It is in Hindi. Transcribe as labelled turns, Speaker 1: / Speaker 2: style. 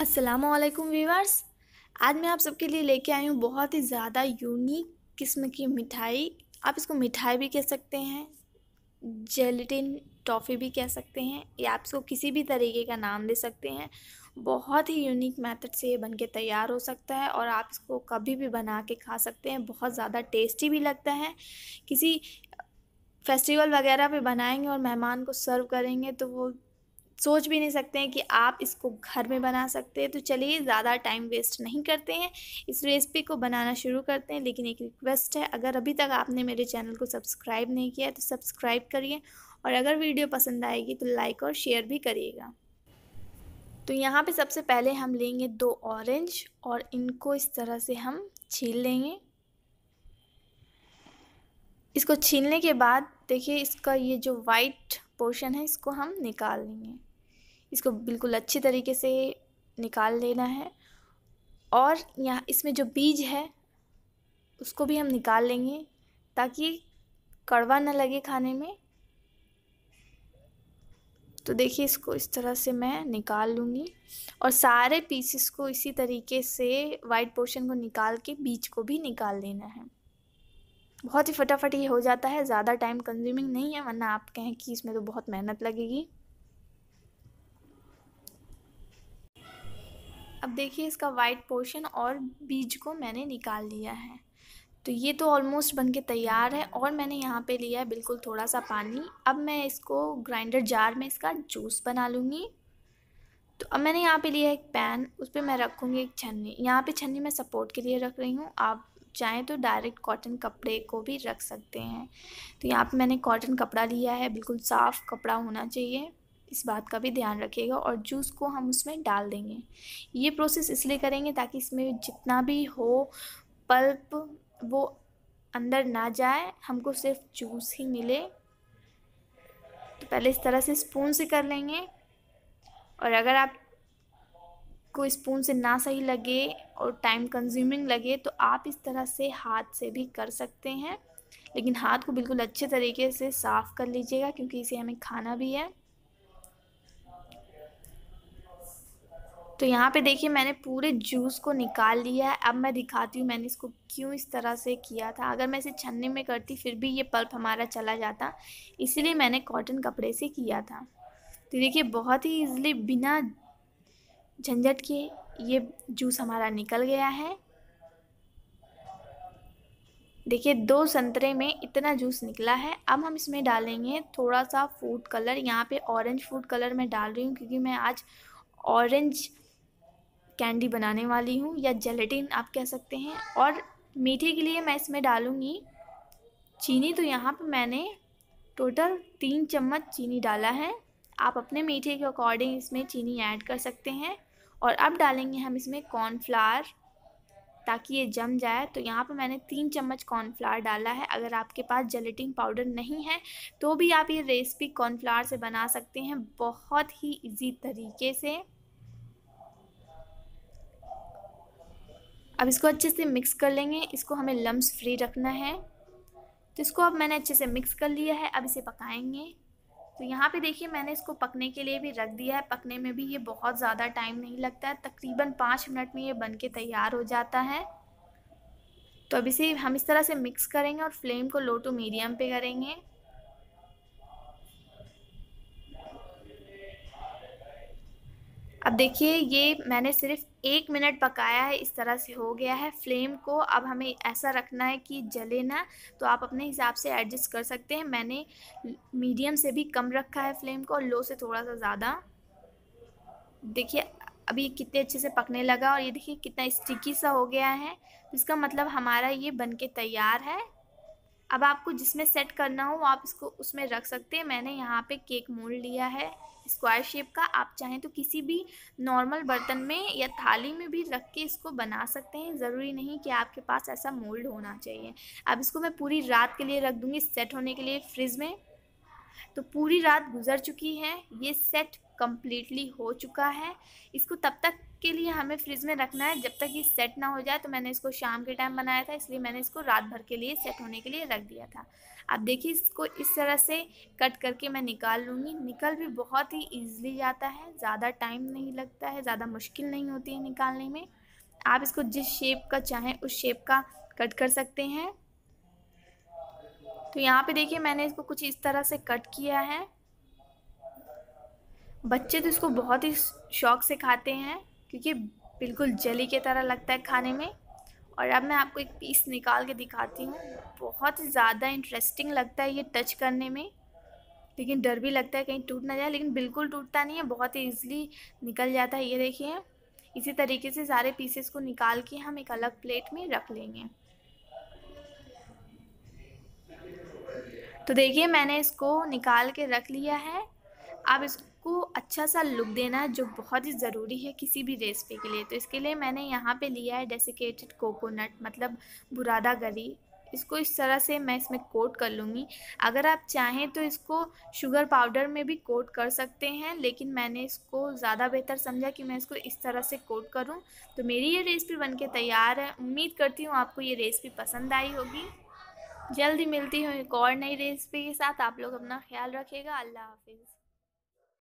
Speaker 1: असलकुम वीवर्स आज मैं आप सबके लिए लेके आई हूँ बहुत ही ज़्यादा यूनिक किस्म की मिठाई आप इसको मिठाई भी कह सकते हैं जेलेटिन टॉफ़ी भी कह सकते हैं या आप इसको किसी भी तरीके का नाम दे सकते हैं बहुत ही यूनिक मेथड से ये बन के तैयार हो सकता है और आप इसको कभी भी बना के खा सकते हैं बहुत ज़्यादा टेस्टी भी लगता है किसी फेस्टिवल वगैरह पे बनाएंगे और मेहमान को सर्व करेंगे तो वो सोच भी नहीं सकते हैं कि आप इसको घर में बना सकते हैं तो चलिए ज़्यादा टाइम वेस्ट नहीं करते हैं इस रेसिपी को बनाना शुरू करते हैं लेकिन एक रिक्वेस्ट है अगर अभी तक आपने मेरे चैनल को सब्सक्राइब नहीं किया है तो सब्सक्राइब करिए और अगर वीडियो पसंद आएगी तो लाइक और शेयर भी करिएगा तो यहाँ पे सबसे पहले हम लेंगे दो ऑरेंज और इनको इस तरह से हम छील लेंगे इसको छीलने के बाद देखिए इसका ये जो वाइट पोर्शन है इसको हम निकाल लेंगे इसको बिल्कुल अच्छी तरीके से निकाल लेना है और यहाँ इसमें जो बीज है उसको भी हम निकाल लेंगे ताकि कड़वा ना लगे खाने में तो देखिए इसको इस तरह से मैं निकाल लूँगी और सारे पीसेस को इसी तरीके से वाइट पोर्शन को निकाल के बीज को भी निकाल लेना है बहुत ही फटाफट ये हो जाता है ज़्यादा टाइम कंज्यूमिंग नहीं है वरना आप कहें कि इसमें तो बहुत मेहनत लगेगी अब देखिए इसका वाइट पोर्शन और बीज को मैंने निकाल लिया है तो ये तो ऑलमोस्ट बनके तैयार है और मैंने यहाँ पे लिया है बिल्कुल थोड़ा सा पानी अब मैं इसको ग्राइंडर जार में इसका जूस बना लूँगी तो अब मैंने यहाँ पे लिया एक पैन उस पर मैं रखूँगी एक छन्नी यहाँ पे छन्नी मैं सपोर्ट के लिए रख रही हूँ आप चाहें तो डायरेक्ट कॉटन कपड़े को भी रख सकते हैं तो यहाँ पर मैंने कॉटन कपड़ा लिया है बिल्कुल साफ़ कपड़ा होना चाहिए इस बात का भी ध्यान रखिएगा और जूस को हम उसमें डाल देंगे ये प्रोसेस इसलिए करेंगे ताकि इसमें जितना भी हो पल्प वो अंदर ना जाए हमको सिर्फ जूस ही मिले तो पहले इस तरह से स्पून से कर लेंगे और अगर आप को स्पून से ना सही लगे और टाइम कंज्यूमिंग लगे तो आप इस तरह से हाथ से भी कर सकते हैं लेकिन हाथ को बिल्कुल अच्छे तरीके से साफ़ कर लीजिएगा क्योंकि इसे हमें खाना भी है तो यहाँ पे देखिए मैंने पूरे जूस को निकाल लिया है अब मैं दिखाती हूँ मैंने इसको क्यों इस तरह से किया था अगर मैं इसे छन्ने में करती फिर भी ये पल्प हमारा चला जाता इसीलिए मैंने कॉटन कपड़े से किया था तो देखिए बहुत ही ईजिली बिना झंझट के ये जूस हमारा निकल गया है देखिए दो संतरे में इतना जूस निकला है अब हम इसमें डालेंगे थोड़ा सा फूड कलर यहाँ पे ऑरेंज फूड कलर मैं डाल रही हूँ क्योंकि मैं आज ऑरेंज कैंडी बनाने वाली हूँ या जेलेटिन आप कह सकते हैं और मीठे के लिए मैं इसमें डालूँगी चीनी तो यहाँ पर मैंने टोटल तीन चम्मच चीनी डाला है आप अपने मीठे के अकॉर्डिंग इसमें चीनी ऐड कर सकते हैं और अब डालेंगे हम इसमें कॉर्नफ्लावर ताकि ये जम जाए तो यहाँ पर मैंने तीन चम्मच कॉर्नफ्लावर डाला है अगर आपके पास जेलेटिन पाउडर नहीं है तो भी आप ये रेसिपी कॉर्नफ्लावर से बना सकते हैं बहुत ही इजी तरीके से अब इसको अच्छे से मिक्स कर लेंगे इसको हमें लम्स फ्री रखना है तो इसको अब मैंने अच्छे से मिक्स कर लिया है अब इसे पकाएंगे तो यहाँ पे देखिए मैंने इसको पकने के लिए भी रख दिया है पकने में भी ये बहुत ज़्यादा टाइम नहीं लगता है तकरीबन पाँच मिनट में ये बन के तैयार हो जाता है तो अब इसे हम इस तरह से मिक्स करेंगे और फ्लेम को लो टू मीडियम पे करेंगे अब देखिए ये मैंने सिर्फ एक मिनट पकाया है इस तरह से हो गया है फ्लेम को अब हमें ऐसा रखना है कि जले ना तो आप अपने हिसाब से एडजस्ट कर सकते हैं मैंने मीडियम से भी कम रखा है फ्लेम को और लो से थोड़ा सा ज़्यादा देखिए अभी कितने अच्छे से पकने लगा और ये देखिए कितना स्टिकी सा हो गया है इसका मतलब हमारा ये बनके तैयार है अब आपको जिसमें सेट करना हो आप इसको उसमें रख सकते हैं मैंने यहाँ पे केक मोल्ड लिया है स्क्वायर शेप का आप चाहें तो किसी भी नॉर्मल बर्तन में या थाली में भी रख के इसको बना सकते हैं ज़रूरी नहीं कि आपके पास ऐसा मोल्ड होना चाहिए अब इसको मैं पूरी रात के लिए रख दूँगी सेट होने के लिए फ्रिज में तो पूरी रात गुजर चुकी है ये सेट कम्प्लीटली हो चुका है इसको तब तक के लिए हमें फ्रिज में रखना है जब तक ये सेट ना हो जाए तो मैंने इसको शाम के टाइम बनाया था इसलिए मैंने इसको रात भर के लिए सेट होने के लिए रख दिया था आप देखिए इसको इस तरह से कट करके मैं निकाल लूँगी निकल भी बहुत ही ईजिली जाता है ज़्यादा टाइम नहीं लगता है ज़्यादा मुश्किल नहीं होती है निकालने में आप इसको जिस शेप का चाहें उस शेप का कट कर सकते हैं तो यहाँ पे देखिए मैंने इसको कुछ इस तरह से कट किया है बच्चे तो इसको बहुत ही शौक से खाते हैं क्योंकि बिल्कुल जली की तरह लगता है खाने में और अब मैं आपको एक पीस निकाल के दिखाती हूँ बहुत ज़्यादा इंटरेस्टिंग लगता है ये टच करने में लेकिन डर भी लगता है कहीं टूट ना जाए लेकिन बिल्कुल टूटता नहीं है बहुत ही ईजिली निकल जाता है ये देखिए इसी तरीके से सारे पीसेस को निकाल के हम एक अलग प्लेट में रख लेंगे तो देखिए मैंने इसको निकाल के रख लिया है अब इसको अच्छा सा लुक देना जो बहुत ही ज़रूरी है किसी भी रेसिपी के लिए तो इसके लिए मैंने यहाँ पे लिया है डेसिकेटेड कोकोनट मतलब बुरादा गरी इसको इस तरह से मैं इसमें कोट कर लूँगी अगर आप चाहें तो इसको शुगर पाउडर में भी कोट कर सकते हैं लेकिन मैंने इसको ज़्यादा बेहतर समझा कि मैं इसको इस तरह से कोट करूँ तो मेरी ये रेसिपी बनके तैयार है उम्मीद करती हूँ आपको ये रेसिपी पसंद आई होगी जल्दी मिलती हूँ एक और नई रेसिपी के साथ आप लोग अपना ख्याल रखिएगा अल्लाह हाफिज़